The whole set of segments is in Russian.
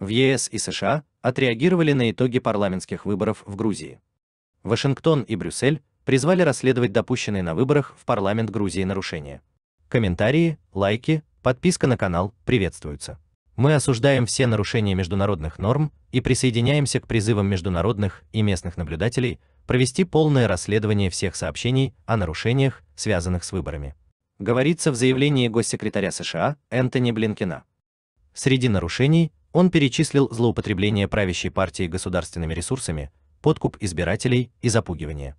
в ЕС и США отреагировали на итоги парламентских выборов в Грузии. Вашингтон и Брюссель призвали расследовать допущенные на выборах в парламент Грузии нарушения. Комментарии, лайки, подписка на канал приветствуются. Мы осуждаем все нарушения международных норм и присоединяемся к призывам международных и местных наблюдателей провести полное расследование всех сообщений о нарушениях, связанных с выборами. Говорится в заявлении госсекретаря США Энтони Блинкина. Среди нарушений он перечислил злоупотребление правящей партии государственными ресурсами, подкуп избирателей и запугивание.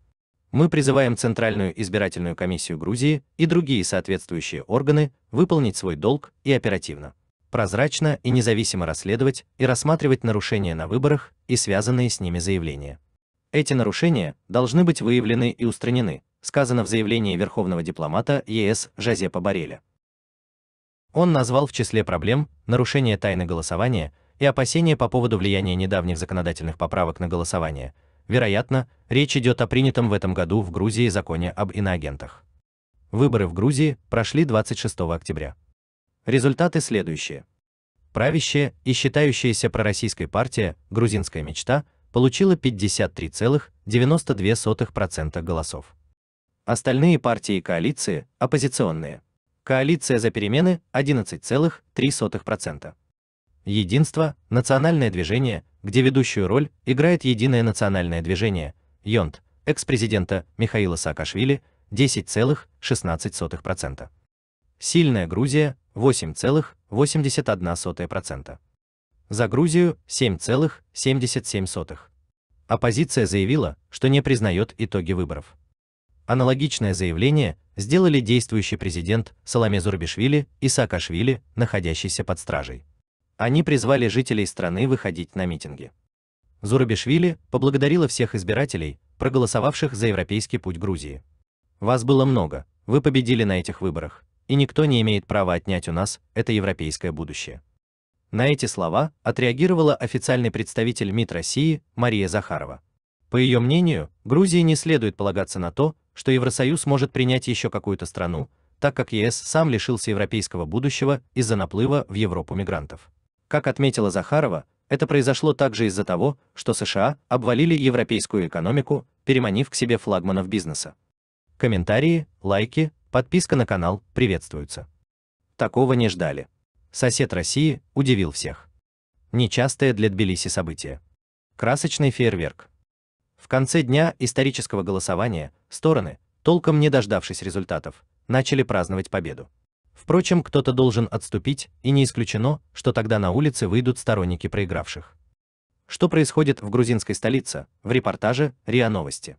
Мы призываем Центральную избирательную комиссию Грузии и другие соответствующие органы выполнить свой долг и оперативно, прозрачно и независимо расследовать и рассматривать нарушения на выборах и связанные с ними заявления. Эти нарушения должны быть выявлены и устранены, сказано в заявлении верховного дипломата ЕС Жозепа Бареля. Он назвал в числе проблем нарушение тайны голосования и опасения по поводу влияния недавних законодательных поправок на голосование. Вероятно, речь идет о принятом в этом году в Грузии законе об иноагентах. Выборы в Грузии прошли 26 октября. Результаты следующие. Правящая и считающаяся пророссийской партия «Грузинская мечта» получила 53,92% голосов. Остальные партии и коалиции – оппозиционные – Коалиция за перемены 11,3%. Единство – национальное движение, где ведущую роль играет единое национальное движение, ЙОНТ, экс-президента Михаила Саакашвили 10,16%. Сильная Грузия 8,81%. За Грузию 7,77%. Оппозиция заявила, что не признает итоги выборов. Аналогичное заявление сделали действующий президент Саламе Зурбишвили и Саакашвили, находящийся под стражей. Они призвали жителей страны выходить на митинги. Зурабишвили поблагодарила всех избирателей, проголосовавших за европейский путь Грузии. Вас было много, вы победили на этих выборах, и никто не имеет права отнять у нас это европейское будущее. На эти слова отреагировала официальный представитель МИД России Мария Захарова. По ее мнению, Грузии не следует полагаться на то, что Евросоюз может принять еще какую-то страну, так как ЕС сам лишился европейского будущего из-за наплыва в Европу мигрантов. Как отметила Захарова, это произошло также из-за того, что США обвалили европейскую экономику, переманив к себе флагманов бизнеса. Комментарии, лайки, подписка на канал приветствуются. Такого не ждали. Сосед России удивил всех. Нечастое для Тбилиси событие. Красочный фейерверк. В конце дня исторического голосования стороны, толком не дождавшись результатов, начали праздновать победу. Впрочем, кто-то должен отступить, и не исключено, что тогда на улице выйдут сторонники проигравших. Что происходит в грузинской столице? В репортаже РИА Новости.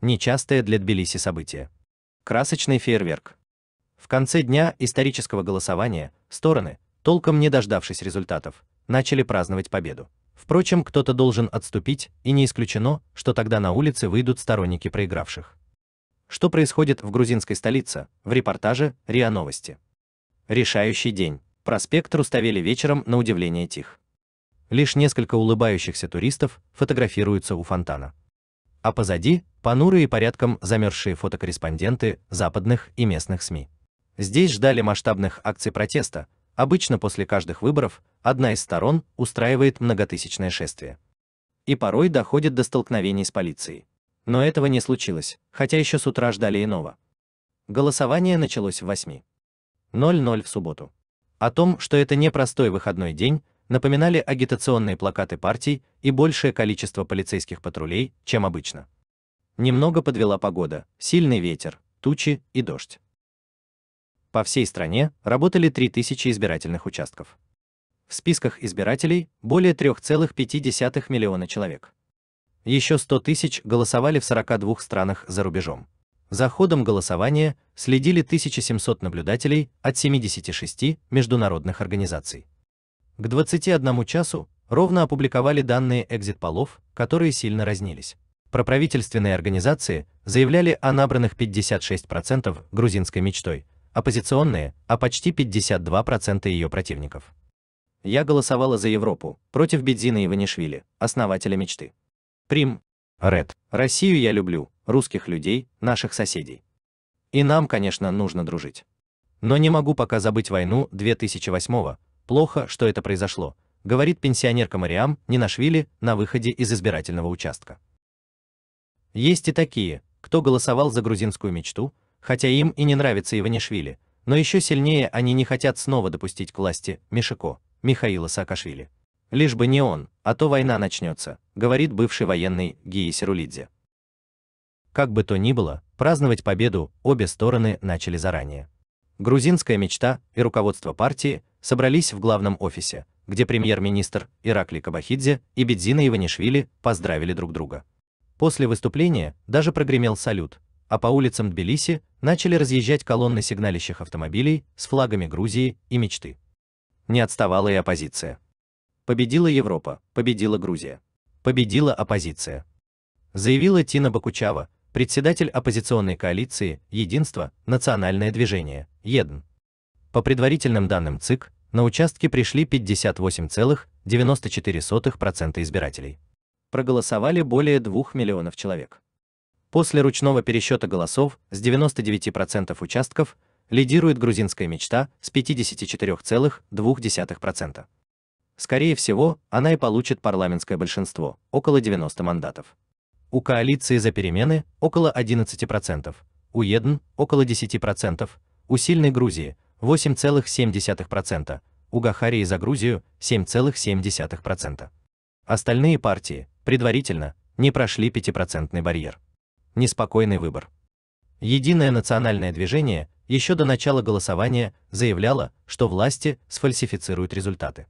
Нечастое для Тбилиси событие. Красочный фейерверк. В конце дня исторического голосования стороны, толком не дождавшись результатов, начали праздновать победу. Впрочем, кто-то должен отступить, и не исключено, что тогда на улице выйдут сторонники проигравших. Что происходит в грузинской столице? В репортаже РИА Новости. Решающий день. Проспект Руставели вечером на удивление тих. Лишь несколько улыбающихся туристов фотографируются у фонтана. А позади понурые и порядком замерзшие фотокорреспонденты западных и местных СМИ. Здесь ждали масштабных акций протеста, Обычно после каждых выборов одна из сторон устраивает многотысячное шествие. И порой доходит до столкновений с полицией. Но этого не случилось, хотя еще с утра ждали иного. Голосование началось в 8.00 в субботу. О том, что это не простой выходной день, напоминали агитационные плакаты партий и большее количество полицейских патрулей, чем обычно. Немного подвела погода, сильный ветер, тучи и дождь. По всей стране работали 3000 избирательных участков. В списках избирателей более 3,5 миллиона человек. Еще 100 тысяч голосовали в 42 странах за рубежом. За ходом голосования следили 1700 наблюдателей от 76 международных организаций. К 21 часу ровно опубликовали данные экзит-полов, которые сильно разнились. Проправительственные организации заявляли о набранных 56% грузинской мечтой, оппозиционные, а почти 52% ее противников. Я голосовала за Европу, против Бедзина и Ванишвили, основателя мечты. Прим. Ред. Россию я люблю, русских людей, наших соседей. И нам, конечно, нужно дружить. Но не могу пока забыть войну 2008-го, плохо, что это произошло, говорит пенсионерка Мариам Нинашвили на выходе из избирательного участка. Есть и такие, кто голосовал за грузинскую мечту, хотя им и не нравится Иванишвили, но еще сильнее они не хотят снова допустить к власти Мишико, Михаила Саакашвили. Лишь бы не он, а то война начнется, говорит бывший военный Гии Сирулидзе. Как бы то ни было, праздновать победу обе стороны начали заранее. Грузинская мечта и руководство партии собрались в главном офисе, где премьер-министр Иракли Кабахидзе и Бедзина Иванишвили поздравили друг друга. После выступления даже прогремел салют, а по улицам Тбилиси начали разъезжать колонны сигналящих автомобилей с флагами Грузии и мечты. Не отставала и оппозиция. Победила Европа, победила Грузия. Победила оппозиция. Заявила Тина Бакучава, председатель оппозиционной коалиции «Единство. Национальное движение. ЕДН». По предварительным данным ЦИК, на участке пришли 58,94% избирателей. Проголосовали более 2 миллионов человек. После ручного пересчета голосов с 99% участков лидирует грузинская мечта с 54,2%. Скорее всего, она и получит парламентское большинство, около 90 мандатов. У коалиции за перемены около 11%, у ЕДН около 10%, у сильной Грузии 8,7%, у Гахарии за Грузию 7,7%. Остальные партии предварительно не прошли 5% барьер неспокойный выбор. Единое национальное движение еще до начала голосования заявляло, что власти сфальсифицируют результаты.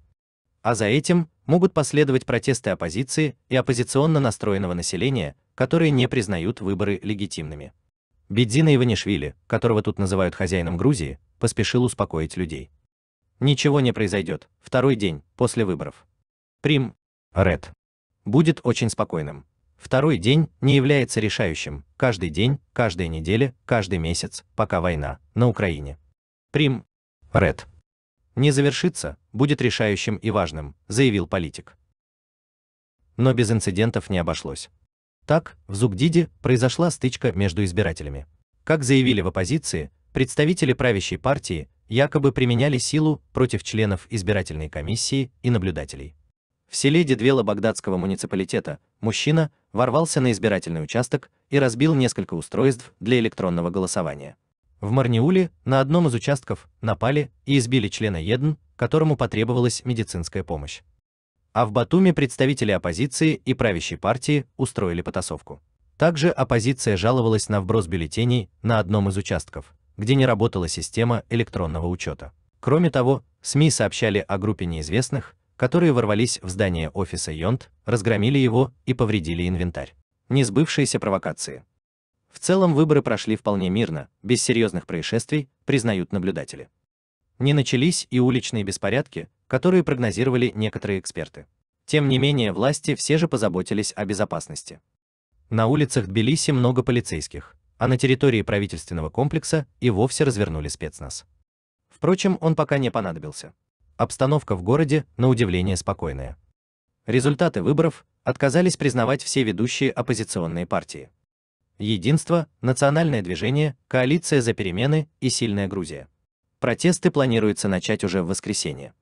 А за этим могут последовать протесты оппозиции и оппозиционно настроенного населения, которые не признают выборы легитимными. Бедзина Иванишвили, которого тут называют хозяином Грузии, поспешил успокоить людей. Ничего не произойдет. Второй день после выборов. Прим. Ред. Будет очень спокойным. Второй день не является решающим. Каждый день, каждая неделя, каждый месяц, пока война на Украине. Прим. Ред. Не завершится, будет решающим и важным, заявил политик. Но без инцидентов не обошлось. Так, в Зугдиде произошла стычка между избирателями. Как заявили в оппозиции, представители правящей партии якобы применяли силу против членов избирательной комиссии и наблюдателей. В селе Дедвела Багдадского муниципалитета мужчина ворвался на избирательный участок и разбил несколько устройств для электронного голосования. В Марниуле на одном из участков напали и избили члена ЕДН, которому потребовалась медицинская помощь. А в Батуми представители оппозиции и правящей партии устроили потасовку. Также оппозиция жаловалась на вброс бюллетеней на одном из участков, где не работала система электронного учета. Кроме того, СМИ сообщали о группе неизвестных, которые ворвались в здание офиса Йонт, разгромили его и повредили инвентарь. Несбывшиеся провокации. В целом выборы прошли вполне мирно, без серьезных происшествий, признают наблюдатели. Не начались и уличные беспорядки, которые прогнозировали некоторые эксперты. Тем не менее, власти все же позаботились о безопасности. На улицах Тбилиси много полицейских, а на территории правительственного комплекса и вовсе развернули спецназ. Впрочем, он пока не понадобился обстановка в городе, на удивление, спокойная. Результаты выборов отказались признавать все ведущие оппозиционные партии. Единство, национальное движение, коалиция за перемены и сильная Грузия. Протесты планируется начать уже в воскресенье.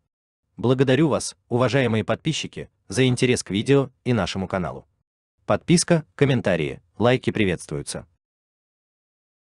Благодарю вас, уважаемые подписчики, за интерес к видео и нашему каналу. Подписка, комментарии, лайки приветствуются.